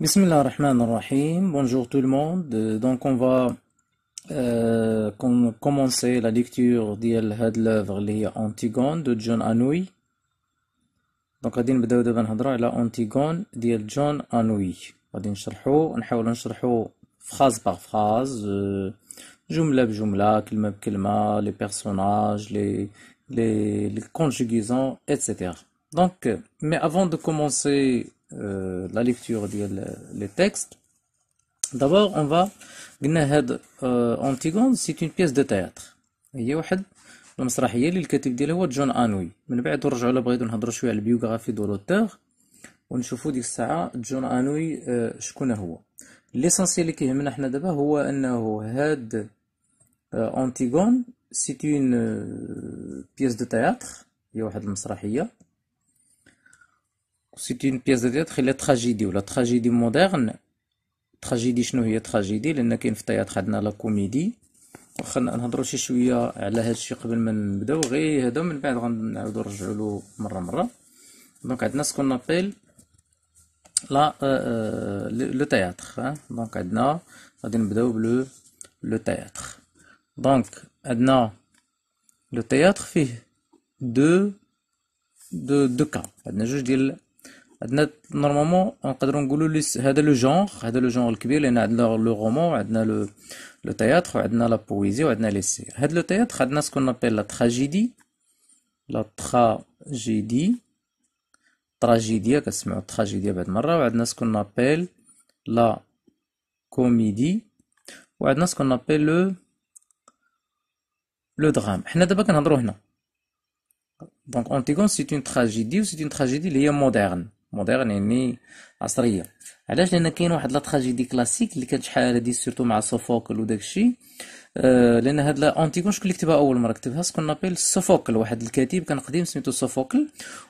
Bismillah ar-Rahman ar-Rahim. Bonjour tout le monde. Donc on va euh, commencer la lecture de l'œuvre Antigone de John Anoui. Donc on va commencer l'Antigone de John Anoui. On va essayer de phrase par phrase, Joumla, euh, par jumla, kelma les personnages, les, les, les conjugaisons, etc. Donc, mais avant de commencer لا ليكتور ديال لي تيكست دابور اون فا قلنا هاد اونتيغون سي اون بيس دو تياتر هي واحد المسرحيه اللي الكاتب ديالها هو جون انوي من بعد نرجعوا بغيتو نهضروا شويه على البيوغرافي دو لوتور ونشوفوا ديك الساعه جون انوي آه، شكون هو ليسونسييل اللي كيهمنا حنا دابا هو انه هاد اونتيغون سي اون بيس دو تياتر هي واحد المسرحيه سيت اون بياس ديال لا تراجيدي ولا تراجيدي مودرن تراجيدي شنو هي تراجيدي لان كاين في التياتر عندنا لا كوميدي واخا نهضروا شي شويه على هذا الشيء قبل ما نبداو غير هذا من بعد غنعاودوا نرجعوا له مره مره دونك عندنا سكون نابيل لا لو تياتر دونك عندنا غادي نبداو بلو لو تياتر دونك عندنا لو تياتر فيه دو دو دو كا عندنا جوج ديال عندنا نورمالمون نقدروا نقولوا لي هذا لو جونغ هذا لو جونغ الكبير لان عندنا لو رومون وعندنا لو لو تياتر وعندنا لا بويزي وعندنا لي سي هاد لو تياتر عندنا سكون نابيل لا تراجيدي لا تراجيدي تراجيديا كنسمعوا تراجيديا بعد مره وعندنا سكون نابيل لا كوميدي وعندنا سكون نابيل لو لو درام حنا دابا كنهضروا هنا دونك اونتيغون سيت اون تراجيدي و سيت اون تراجيدي اللي هي مودرن موديرن يعني عصريه علاش لان كاين واحد لا تراجيدي كلاسيك اللي كانت شحال هادي سورتو مع سوفوكل وداك الشيء آه لان هاد لا انتيغون شكون اللي كتبها اول مره كتبها سكون نابيل سوفوكل واحد الكاتب كان قديم سميتو سوفوكل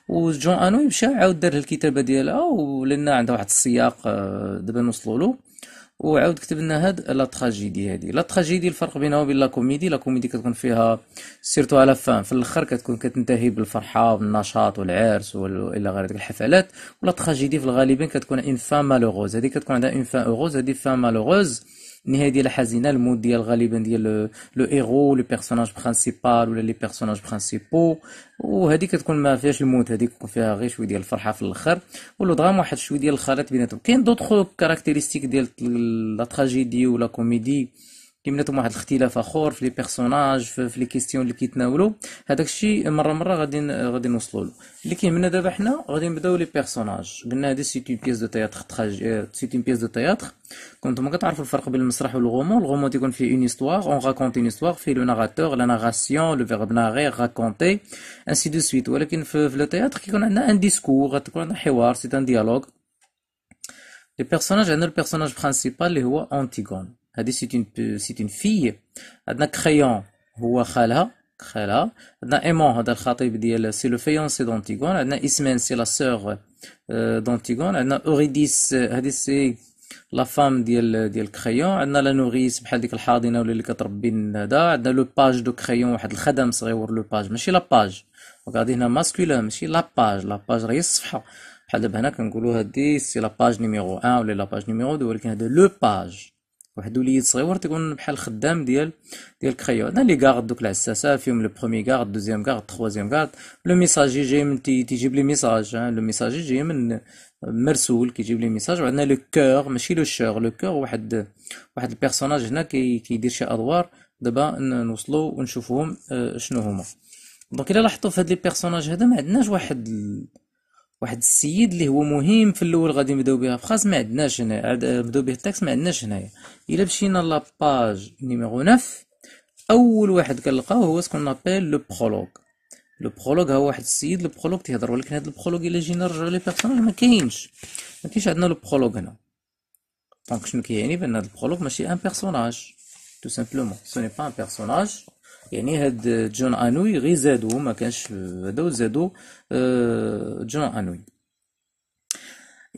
وجون انوي مشى عاود دار الكتابه ديالها ولان عندها واحد السياق آه دابا نوصلوا له وعاود كتب لنا هاد لا تراجيدي هادي لا تراجيدي الفرق بينها وبين لا كوميدي لا كوميدي كتكون فيها سيرتو على فان في الاخر كتكون كتنتهي بالفرحه والنشاط والعرس والى غير ديك الحفلات ولا تراجيدي في الغالب كتكون ان فان مالوغوز هادي كتكون عندها ان فان اوغوز هادي فان مالوغوز النهايه ديالها حزينه المود ديال غالبا ديال لو ايغو لو بيرسوناج برينسيبال ولا لي بيرسوناج برينسيبو وهذه كتكون ما فيهاش المود هذيك كتكون فيها غير شويه ديال الفرحه في الاخر ولودغام واحد شويه ديال الخلط بيناتهم كاين دوطخ كاركتيريستيك ديال لا تراجيدي ولا كوميدي بيناتهم واحد الاختلاف اخر في لي بيرسوناج في لي كيستيون اللي كيتناولوا هذاك الشيء مره مره غادي غادي نوصلوا له اللي كيهمنا دابا حنا غادي نبداو لي بيرسوناج قلنا هادي سيت اون بيس دو تياتر تراج سيت اون بيس دو تياتر كنتم كتعرفوا الفرق بين المسرح والغومون الغومون تيكون فيه اون استوار اون راكونت اون استوار فيه لو ناراتور لا ناراسيون لو فيرب ناري راكونتي انسي دو سويت ولكن في لو تياتر كيكون عندنا ان ديسكور غتكون عندنا حوار سيت ان ديالوغ لي بيرسوناج عندنا البيرسوناج برينسيبال اللي هو انتيغون هذه سيت اون سيت اون في عندنا كريون هو خالها خالها عندنا ايمون هذا الخطيب ديال euh, سي لو فيونسي دونتيغون عندنا اسمين سي لا سور دونتيغون عندنا اوريديس هذه سي لا فام ديال ديال كريون عندنا لا نوريس بحال ديك الحاضنه ولا اللي كتربي هذا عندنا لو باج دو كريون واحد الخدم صغير لو باج ماشي لا باج وغادي هنا ماسكولين ماشي لا باج لا باج راهي الصفحه بحال دابا هنا كنقولوا هادي سي لا باج نيميرو 1 ولا لا باج نيميرو 2 ولكن هذا لو باج واحد الوليد صغيور تيكون بحال خدام ديال ديال انا لي كارد دوك العساسه فيهم لو برومي كارد دوزيام كارد تخوازيام كارد لو ميساجي جاي من تيجيب لي ميساج لو ميساجي جاي من مرسول كيجيب لي ميساج وعندنا لو كور ماشي لو شور لو كور واحد واحد البيرسوناج هنا كيدير شي ادوار دابا نوصلوا ونشوفوهم آه، شنو هما دونك الا لاحظتوا في هاد لي بيرسوناج هذا ما عندناش واحد واحد السيد اللي هو مهم في الاول غادي نبداو بها فخاص خاص ما عندناش هنا نبداو به التاكس ما عندناش هنايا الا مشينا لاباج نيميرو 9 اول واحد كنلقاو هو سكون نابيل لو برولوغ لو برولوغ هو واحد السيد لو برولوغ تيهضر ولكن هذا البرولوغ الا جينا نرجعو لي بيرسوناج ما كاينش ما كاينش عندنا لو برولوغ هنا دونك شنو كيعني بان هذا البرولوغ ماشي ان بيرسوناج تو سامبلومون سو ني با ان بيرسوناج يعني هاد جون انوي غي زادو ما كانش هذا زادو آه، جون انوي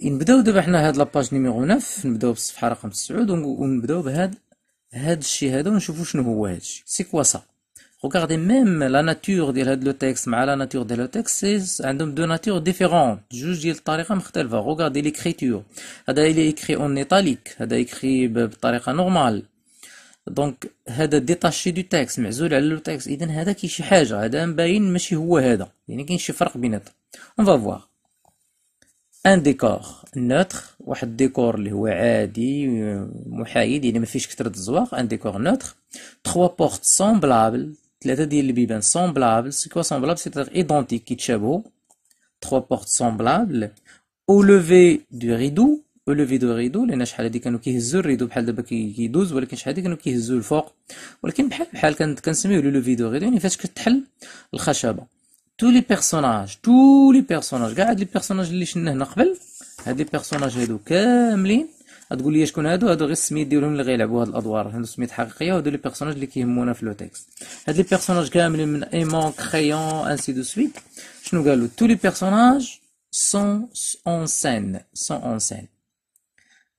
نبداو دابا حنا هاد لاباج نيميرو 9 نبداو بالصفحه رقم 9 ونبداو بهاد هاد الشيء هذا ونشوفو شنو هو هاد الشيء سي كوا سا ريغاردي ميم لا ناتور ديال هاد لو mais مع لا ناتور ديال لو c'est عندهم دو ناتور ديفيرون جوج ديال الطريقه مختلفة. ريغاردي ليكريتور هذا il est اون en italique, هذا اكري بطريقة نورمال دونك هذا ديتاشي دو تاكس معزول على لو تاكس اذا هذا كاين شي حاجه هذا مبين ماشي هو هذا يعني كاين شي فرق بيناتهم اون فوار ان ديكور نوتر واحد ديكور اللي هو عادي آه، محايد يعني ما فيهش كثره الزواق ان ديكور نوتر 3 بورت سومبلابل ثلاثه ديال البيبان سومبلابل سي كوا سومبلابل سي ايدونتيك كيتشابهو 3 بورت سومبلابل او لوفي دو ريدو لو فيدو غيدو لان شحال هادي كانوا كيهزوا الريدو بحال دابا كيدوز ولكن شحال هادي كانوا كيهزوا الفوق ولكن بحال بحال كانت كنسميو لو فيدو غيدو يعني فاش كتحل الخشبه تو لي بيرسوناج تو لي بيرسوناج كاع هاد لي بيرسوناج اللي شنا هنا قبل هاد لي بيرسوناج هادو كاملين غتقول لي شكون هادو هادو غير السميات ديالهم اللي غيلعبوا هاد الادوار هادو سميت حقيقيه وهادو لي بيرسوناج اللي كيهمونا في لو تيكست هاد لي بيرسوناج كاملين من ايمون كريون انسي دو سويت شنو قالوا تو لي بيرسوناج سون اون سين سون اون سين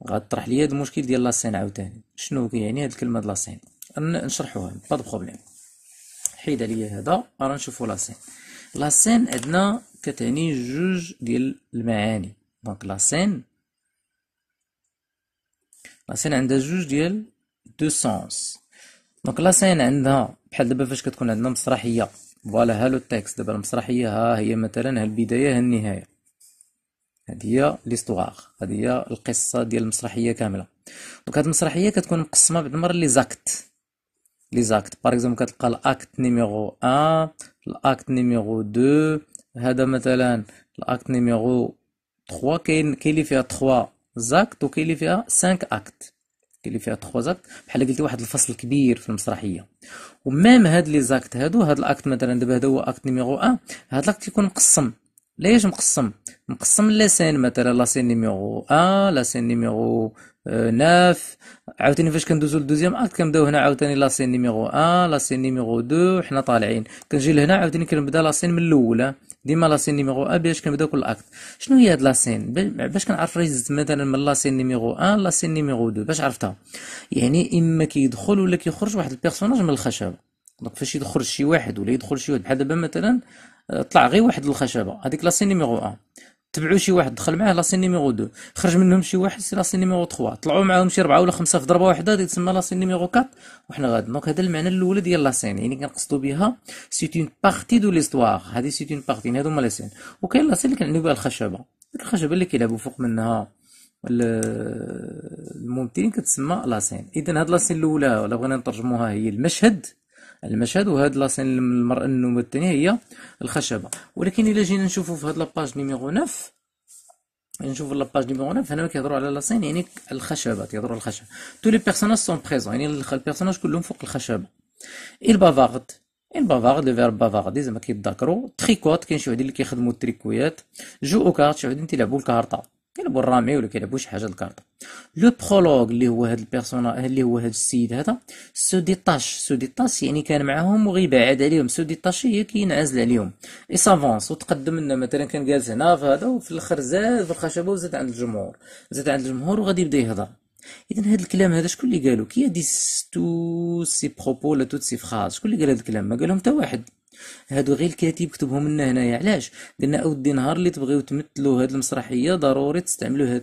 غطرح ليا هاد المشكل ديال لاسين عاوتاني شنو كيعني هاد الكلمه ديال لاسين نشرحوها با دو بروبليم حيد عليا هذا راه نشوفو لاسين لاسين عندنا كتعني جوج ديال المعاني دونك لاسين لاسين عندها جوج ديال دو سونس دونك لاسين عندها بحال دابا فاش كتكون عندنا مسرحيه فوالا ها لو تيكست دابا المسرحيه ها هي مثلا ها البدايه ها النهايه هذه هي ليستوار هذه هي القصه ديال المسرحيه كامله دونك هذه المسرحيه كتكون مقسمه بعض المرات لي زاكت لي زاكت باغ اكزومبل كتلقى الاكت نيميرو 1 الاكت نيميرو 2 هذا مثلا الاكت نيميرو 3 كاين كاين اللي فيها 3 زاكت وكاين اللي فيها 5 اكت كاين اللي فيها 3 زاكت بحال قلتي واحد الفصل كبير في المسرحيه ومام هاد لي زاكت هادو هاد الاكت مثلا دابا هذا هو اكت نيميرو 1 هاد الاكت يكون مقسم ليش مقسم مقسم لاسين مثلا لاسين نيميرو 1 لاسين نيميرو 9 آه، عاوتاني فاش كندوزو للدوزيام اكت كنبداو هنا عاوتاني لاسين نيميرو 1 لاسين نيميرو 2 حنا طالعين كنجي لهنا عاوتاني كنبدا لاسين من الاول آه. ديما لاسين نيميرو 1 باش كنبداو كل اكت شنو هي هاد لاسين باش كنعرف ريزت مثلا من لاسين نيميرو 1 لاسين نيميرو 2 باش عرفتها يعني اما كيدخل ولا كيخرج واحد البيرسوناج من الخشب دونك فاش يدخل شي واحد ولا يدخل شي واحد بحال دابا مثلا طلع غير واحد الخشبه هذيك لا نيميرو 1 تبعوا شي واحد دخل معاه لاسي نيميرو 2 خرج منهم شي واحد سي لاسي نيميرو 3 طلعوا معاهم شي ربعه ولا خمسه في ضربه واحده هذه تسمى لاسي نيميرو 4 وحنا غادي دونك هذا المعنى الاول ديال لاسين يعني كنقصدوا بها سي اون بارتي دو ليستوار هذه سي اون بارتي هادو هما لاسين وكاين لاسين اللي كنعنيو بها الخشبه الخشبه اللي كيلعبوا فوق منها الممثلين كتسمى لاسين اذا هاد لاسين الاولى ولا بغينا نترجموها هي المشهد المشهد وهاد لاسين المرأة النوم الثانية هي الخشبة ولكن إلا جينا نشوفو في هاد لاباج نيميغو نوف نشوفو لاباج نيميرو نوف هنا كيهضروا على لاسين يعني الخشبة كيهضروا على الخشبة تو لي بيرسوناج سون بريزون يعني البيرسوناج كلهم فوق الخشبة ايل بافارد لو فيرب بافارد زعما كيتذكروا تريكوات كاين شي وحدين اللي كيخدموا التريكويات جو او كارت شي وحدين تيلعبوا الكارطه كيلعبوا الرامي ولا كيلعبوا شي حاجه الكارطه لو برولوغ اللي هو هاد البيرسونا اللي هو هاد السيد هذا سو طاش سو طاش يعني كان معاهم وغيبعد عليهم سو طاش هي كينعزل عليهم اي سافونس وتقدم لنا مثلا كان جالس هنا في هذا وفي الاخر زاد في الخشبه وزاد عند الجمهور زاد عند الجمهور وغادي يبدا يهضر اذا هذا الكلام هذا شكون اللي قالو كي دي تو سي بروبو لا توت سي فراز شكون اللي قال هذا الكلام ما قالهم حتى واحد هادو غير الكاتب كتبهم لنا هنايا علاش قلنا اودي نهار اللي تبغيو تمثلوا هاد المسرحيه ضروري تستعملوا هاد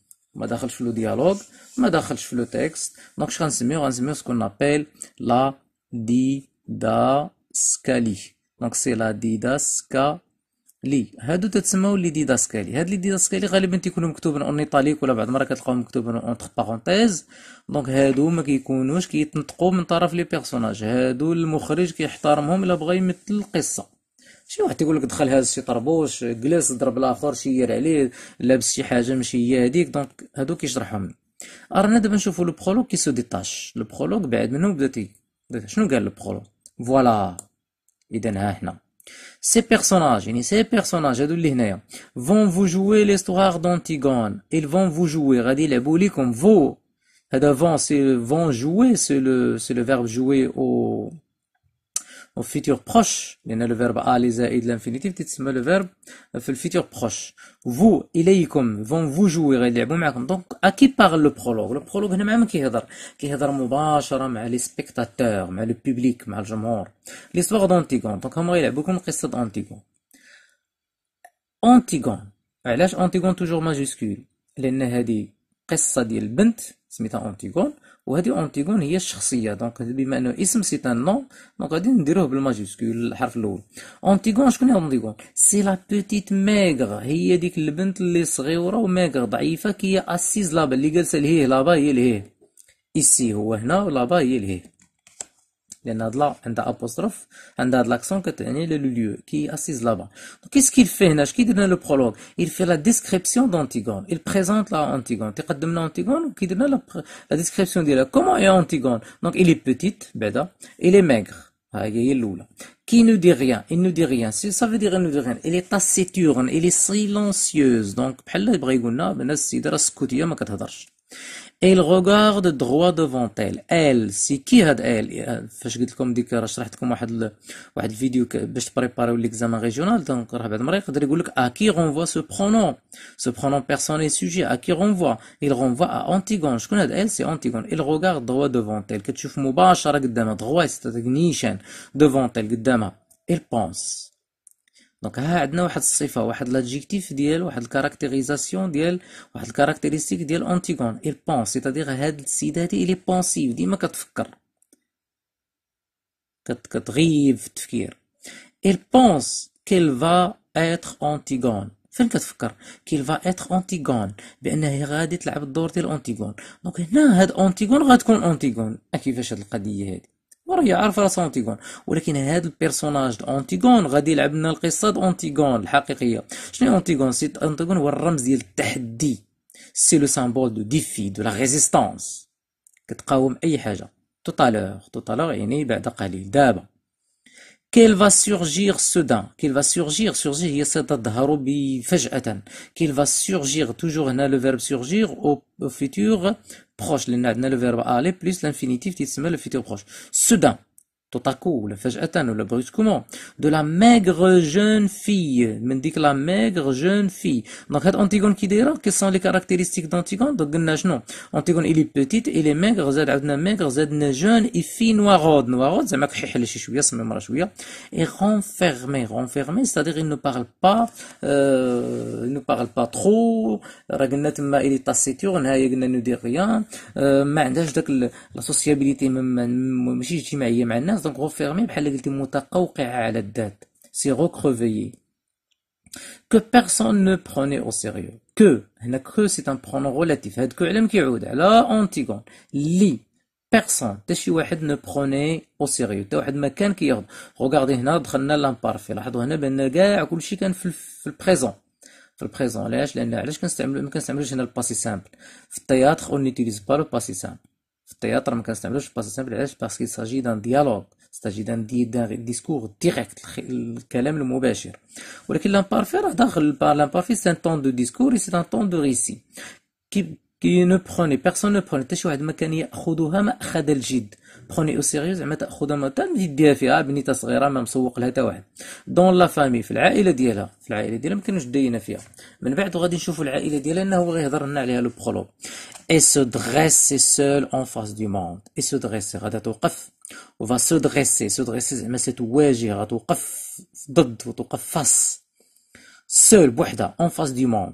ما دخلش في لو ديالوغ ما دخلش في لو تيكست دونك اش غنسميو غنسميو سكون ابيل لا دي دا سكالي دونك سي لا دي دا سكالي هادو تتسموا لي دي داسكالي هاد لي دي داسكالي غالبا تيكونوا مكتوبين اون ايطاليك ولا بعض المرات كتلقاهم مكتوبين اونتر بارونتيز دونك هادو ما كيكونوش كيتنطقوا من طرف لي بيرسوناج هادو المخرج كيحترمهم الا بغى يمثل القصه شي واحد تيقول لك دخل هاز شي طربوش جلس ضرب الاخر شير عليه لابس شي حاجه ماشي هي هذيك دونك هادو كيشرحهم رانا دابا نشوفو لو برولوغ كي سو ديتاش لو برولوغ بعد منه بداتي شنو قال لو برولوغ فوالا اذا ها هنا سي سي يعني هادو اللي حنا Ces personnages, ces personnages, vont vous jouer l'histoire d'Antigone. Ils vont vous jouer. comme فون vont jouer, c'est سي لو فيرب جوي او في futur proche لأن الفيرب aller زائد الانفينيتيف تتسمى لو فيرب في الفيتور بروش فو إليكم فون فو جوي غيلعبوا معكم دونك أكي باغ لو برولوغ لو برولوغ هنا مع من كيهضر كيهضر مباشرة مع لي سبيكتاتور مع لو بوبليك مع الجمهور ليستواغ دونتيغون دونك هما غيلعبوكم قصة أنتيغون أنتيغون علاش أنتيغون توجور ماجيسكول لأن هذه قصة ديال البنت سميتها أنتيغون وهذه اونتيغون هي الشخصيه دونك بما انه اسم سي ان نون دونك غادي نديروه بالماجيسكول الحرف الاول اونتيغون شكون هي اونتيغون سي لا بوتيت ميغ هي ديك البنت اللي صغيره وميغ ضعيفه كي اسيز لابا اللي جالسه لهيه لابا هي لهيه اسي هو هنا ولابا هي لهيه Il y en a là, il y a l'apostrophe, il y a l'accent, il y a le lieu, qui est assis là-bas. Qu'est-ce qu'il fait, nage Qui donne le prologue Il fait la description d'Antigone. Il présente Antigone. Tu as présenté Antigone Qui la description d'Antigone Comment est Antigone Donc, il est petite, béda. il est maigre. Ah, il Qui ne dit rien Il ne dit rien. Ça veut dire qu'il ne dit rien. Il est taciturne, il est silencieuse. Donc, ma et il regarde droit devant elle. Elle, c'est qui cette elle Je قلت لكم ديك راه شرحت لكم واحد واحد l'examen régional donc qui renvoie ce pronom? Ce pronom il renvoie à Antigone. Je connais elle, c'est Antigone. Il regarde droit devant elle. tu Droit, Devant elle, Il pense. دونك ها عندنا واحد الصفه واحد لاجيكتيف ديال واحد الكاركتيريزاسيون ديال واحد الكاركتيريستيك ديال اونتيغون اي بونس سيتادير هاد السيد هادي الي بونسيف ديما كتفكر كت كتغيب في التفكير اي بونس كيل فا اتر انتيغون فين كتفكر كيل فا اتر انتيغون بان هي غادي تلعب الدور ديال أنتيغون دونك هنا هاد أنتيغون غتكون أنتيغون كيفاش هاد القضيه هادي وراه يعرف راسو انتيغون ولكن هذا البيرسوناج انتيغون غادي يلعب لنا القصه انتيغون الحقيقيه شنو انتيغون سي انتيغون هو الرمز ديال التحدي سي لو سامبول دو ديفي دو لا ريزيستانس كتقاوم اي حاجه توتالور توتالور يعني بعد قليل دابا qu'il va surgir soudain, qu'il va surgir, surgir, qu'il va surgir, toujours on le verbe surgir au, futur proche, le verbe aller plus l'infinitif, le futur proche. Soudain tout à coup, le brusquement, de la maigre jeune fille, m'indique dit la maigre jeune fille. Donc, Antigone qui dira, quelles sont les caractéristiques d'Antigone? Donc, Antigone, il est petite, il est maigre, il est maigre, zed, jeune, et fille noirode. Noirode, c'est renfermé, c'est-à-dire, il ne parle pas, il ne parle pas trop, il est il ne dit rien, euh, même la كونسيونس دونك غوفيرمي بحال قلتي متقوقعه على الذات سي روكروفيي كو بيرسون نو بروني او سيريو كو هنا كو سي ان برونون رولاتيف هاد كو علم كيعود على اونتيغون لي بيرسون حتى شي واحد نو بروني او سيريو حتى واحد ما كان كيغض غوكاردي هنا دخلنا لامبارفي لاحظوا هنا بان كاع كلشي كان في, في البريزون في البريزون علاش لان علاش كنستعملو ما كنستعملوش هنا الباسي سامبل في التياتر اون نيتيليز با لو باسي سامبل au ne pas parce qu'il s'agit d'un dialogue, d'un discours direct, le, aime le, le, le, le, c'est un temps de discours et كي نو بروني بيرسون نو بروني حتى شي واحد ما كان ياخذها ما اخذ الجد بروني او سيريو زعما تاخذها ما تمشي ديرها فيها بنيتها صغيره ما مسوق لها حتى واحد دون لا فامي في العائله ديالها في العائله ديالها ما كانوش داينا فيها من بعد غادي نشوفوا العائله ديالها انه بغى يهضر لنا عليها لو بخلو اي سو دريسي سول اون فاس دو موند اي سو دريسي غادا توقف و فا سو دريسي سو دريسي زعما ستواجه غتوقف ضد وتوقف فاس سول بوحدها اون فاس دو موند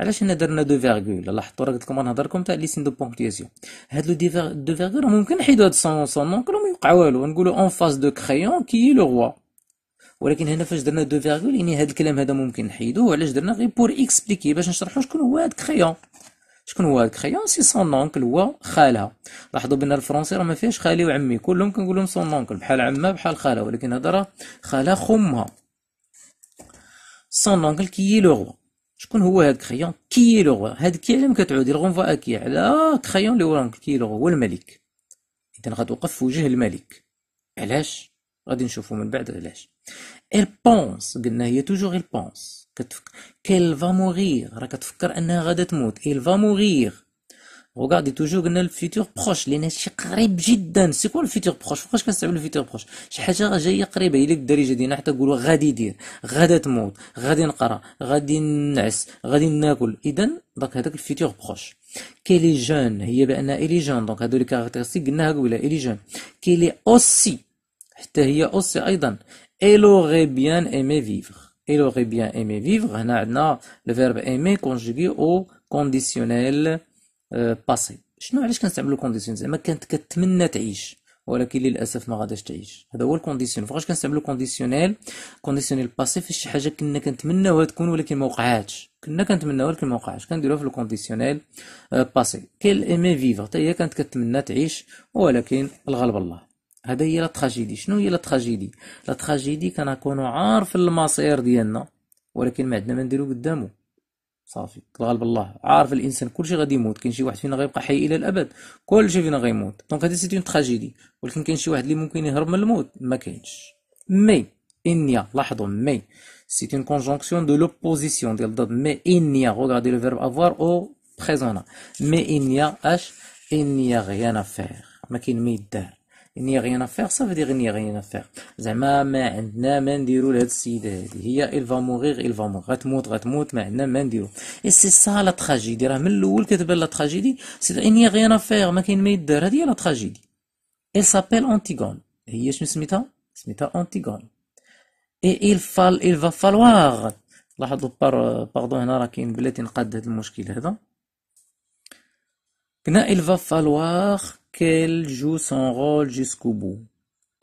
علاش انا درنا دو فيرغول لاحظتوا راه قلت لكم غنهضركم تاع لي سين دو بونكتياسيون هاد لو دو فيرغول ممكن نحيدو هاد سون سون نون ما يوقع والو نقولو اون فاس دو كريون كي لو روا ولكن هنا فاش درنا دو فيرغول يعني هاد الكلام هذا ممكن نحيدوه علاش درنا غير بور اكسبليكي باش نشرحو شكون هو هاد كريون شكون هو هاد كريون سي سون نونكل هو خالها لاحظوا بان الفرنسي راه ما فيهش خالي وعمي كلهم كنقولو سون نونكل بحال عمها بحال خالها ولكن هذا راه خالها خمها سون اونكل كي لو روا شكون هو هاد كخيون كيلوغ هاد كي كيعلم كتعود الغونفوا اكي على كخيون اللي هو آه، كيلوغ هو الملك اذا غتوقف في وجه الملك علاش غادي نشوفو من بعد علاش ايل بونس قلنا هي توجور ايل بونس كتفكر كيل فا موغيغ راه كتفكر انها غادا تموت ايل فا موغيغ Regardez toujours le futur proche. Les ناس شي قريب جدا. سي كو الفيتور بروش؟ فوقاش كنستعملو الفيتور بروش؟ شي حاجة جاية قريبة الى الدارجة ديالنا حتى نقولوا غادي يدير، غادا تموت، غادي نقرا، غادي نعس، غادي ناكل. إذا داك هذاك الفيتور بروش. كي لي جون هي بأن إلي جون دونك هادو لي كاركتيرستيك قلناها قبيلة إلي جون. كي لي أوسي حتى هي أوسي أيضا. غي بيان إيمي فيفر. غي بيان إيمي فيفر. هنا عندنا الفيرب إيمي كونجيغي أو كونديسيونيل باسي آه، شنو علاش كنستعملوا كونديسيون زعما كانت كتمنى تعيش ولكن للاسف ما غاداش تعيش هذا هو الكونديسيون فاش كنستعملوا كونديسيونيل كونديسيونيل باسي في شي حاجه كنا كنتمناوها تكون ولكن ما وقعاتش كنا كنتمناوها ولكن ما وقعاتش كنديروها في الكونديسيونيل باسي كيل ايمي فيفر حتى هي كانت كتمنى تعيش ولكن الغلب الله هذا هي لا تراجيدي شنو هي لا تراجيدي لا تراجيدي كنكونوا عارف المصير ديالنا ولكن ما عندنا ما نديرو قدامه صافي الغالب الله عارف الانسان كلشي غادي يموت كاين شي واحد فينا غيبقى حي الى الابد كلشي فينا غيموت دونك هذه سيتي تراجيدي ولكن كاين شي واحد اللي ممكن يهرب من الموت ما كاينش مي انيا لاحظوا مي سيت اون كونجونكسيون دو لوبوزيسيون ديال ضد مي انيا غوغاردي لو فيرب افوار او بريزونا مي انيا اش انيا غيان افير ما كاين ما يدار ني غيان a صافي à faire ça veut زعما ما عندنا ما نديرو لهاد السيده هادي هي ايل فا موغيغ ايل فا موغ غتموت غتموت ما عندنا ما نديرو اي سي سا لا تراجيدي راه من الاول كتبان لا تراجيدي سي ني n'y a ما كاين ما يدار هادي هي لا تراجيدي اي سابيل انتيغون هي شنو سميتها سميتها انتيغون اي ايل fall ايل فا فالوار لاحظوا بار باردون هنا راه كاين بلاتي نقاد هاد المشكل هذا هنا il va falloir qu'elle joue son rôle jusqu'au bout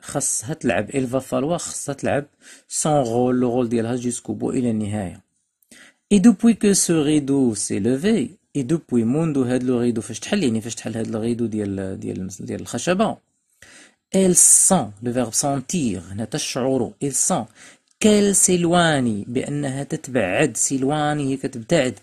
خصها تلعب il va falloir خصها تلعب son rôle le rôle ديالها jusqu'au bout الى النهايه et depuis que ce rideau s'est levé et depuis منذ هاد لو ريدو فاش تحل يعني فاش تحل هاد لو ريدو ديال ديال ديال الخشبه elle sent le verbe sentir هنا تشعر elle sent كال سيلواني بانها تتبعد سيلواني هي كتبتعد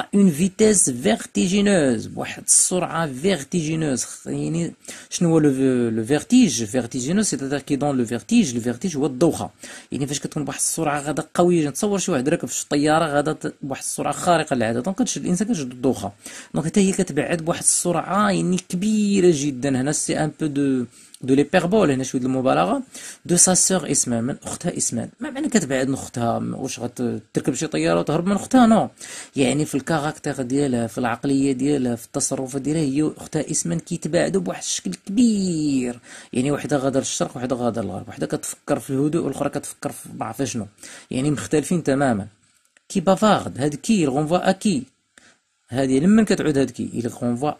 à une vitesse vertigineuse بواحد السرعة vertigineuse يعني شنو هو لو vertige فيرتيج c'est-à-dire qui dans le vertige le vertige هو الدوخة يعني فاش كتكون بواحد السرعة غادا قوية نتصور شي واحد راكب في الطيارة غادا بواحد السرعة خارقة للعادة دونك كتشد الإنسان كتشد الدوخة دونك حتى هي كتبعد بواحد السرعة يعني كبيرة جدا هنا سي ان بو دو دو ليبيربول هنا شويه المبالغه دو سا سور اسمان من اختها اسمان ما معنى كتبعد من اختها واش غتركب شي طياره وتهرب من اختها نو يعني في الكاركتر ديالها في العقليه ديالها في التصرف ديالها هي اختها اسما كيتباعدوا بواحد الشكل كبير يعني وحده غادا الشرق وحده غادا الغرب وحده كتفكر في الهدوء والاخرى كتفكر في ما شنو يعني مختلفين تماما كي بافارد هاد كي الغونفوا اكي هذه لما كتعود هاد كي الى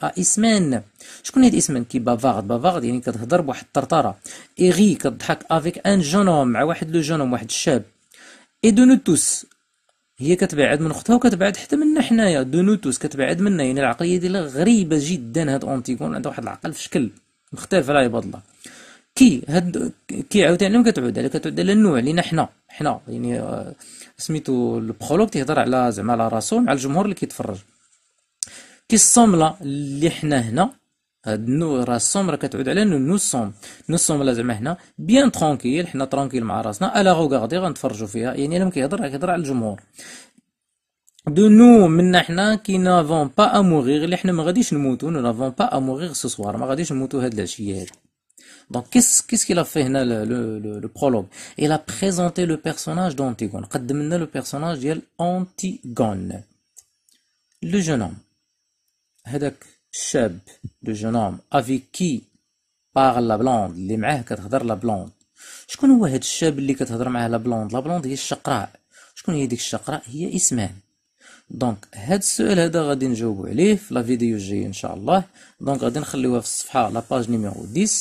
ا اسمان شكون هاد اسمان كي بافارد بافارد يعني كتهضر بواحد الطرطره ايغي كتضحك افيك ان جونوم مع واحد لو جونوم واحد الشاب اي دو نو توس هي كتبعد من اختها وكتبعد حتى منا حنايا دو نوتوس كتبعد منا يعني العقليه ديالها غريبه جدا هاد اونتيغون عندها واحد العقل في شكل مختلف عباد الله كي هاد كي عاوتاني كتعود على كتعود على النوع لينا حنا حنا يعني آه، سميتو البخولوك تيهضر على زعما على راسو مع الجمهور اللي كيتفرج كي الصمله اللي حنا هنا هاد نو راه الصوم راه كتعود على نو نو الصوم نو الصوم لا زعما هنا بيان ترونكيل حنا ترونكيل مع راسنا الا غوكاردي غنتفرجوا فيها يعني الا ما كيهضر راه كيهضر على الجمهور دو نو منا حنا كي نافون با اموغيغ اللي حنا ما غاديش نموتو نو نافون با اموغيغ سو سوار ما غاديش نموتو هاد العشيه هادي دونك كيس كيس كيلا a هنا لو برولوغ الا بريزونتي لو Il a présenté قدم لنا لو بيرسوناج ديال d'Antigone. لو jeune هذاك شاب دو جون هوم افيك كي باغ لا بلوند اللي معاه كتهضر لا بلوند شكون هو هاد الشاب اللي كتهضر معاه لا بلوند لا بلوند هي الشقراء شكون هي ديك الشقراء هي اسمان دونك هاد السؤال هذا غادي نجاوبو عليه في لا فيديو الجايه ان شاء الله دونك غادي نخليوها في الصفحه لا باج نيميرو 10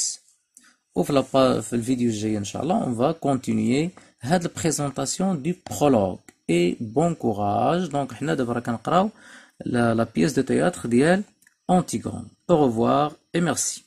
وفي لا في الفيديو الجايه ان شاء الله اون فا كونتينيي هاد البريزونطاسيون دو برولوغ اي بون كوراج دونك حنا دابا راه كنقراو لا بيس دو تياتر ديال Antigone Au revoir et merci.